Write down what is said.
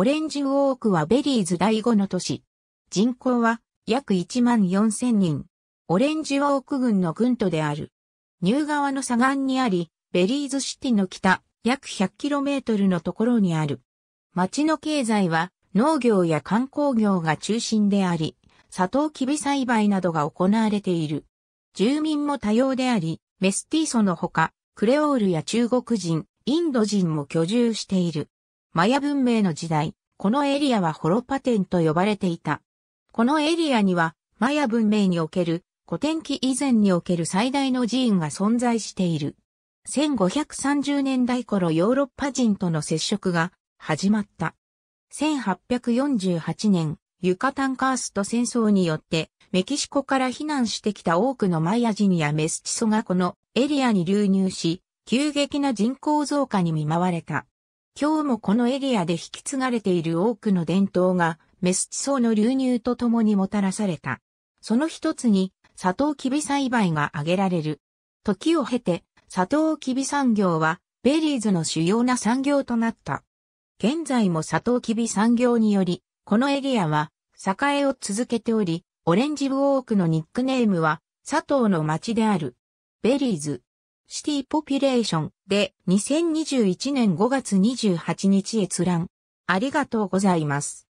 オレンジウォークはベリーズ第5の都市。人口は約1万4000人。オレンジウォーク軍の軍都である。ニュー川の左岸にあり、ベリーズシティの北約 100km のところにある。町の経済は農業や観光業が中心であり、サトウキビ栽培などが行われている。住民も多様であり、メスティーソのほか、クレオールや中国人、インド人も居住している。マヤ文明の時代、このエリアはホロパテンと呼ばれていた。このエリアには、マヤ文明における古典期以前における最大の寺院が存在している。1530年代頃ヨーロッパ人との接触が始まった。1848年、ユカタンカースト戦争によってメキシコから避難してきた多くのマヤ人やメスチソがこのエリアに流入し、急激な人口増加に見舞われた。今日もこのエリアで引き継がれている多くの伝統が、メス地層の流入とともにもたらされた。その一つに、サトウキビ栽培が挙げられる。時を経て、サトウキビ産業は、ベリーズの主要な産業となった。現在もサトウキビ産業により、このエリアは、栄えを続けており、オレンジブウォークのニックネームは、佐藤の町である。ベリーズ。シティポピュレーションで2021年5月28日閲覧。ありがとうございます。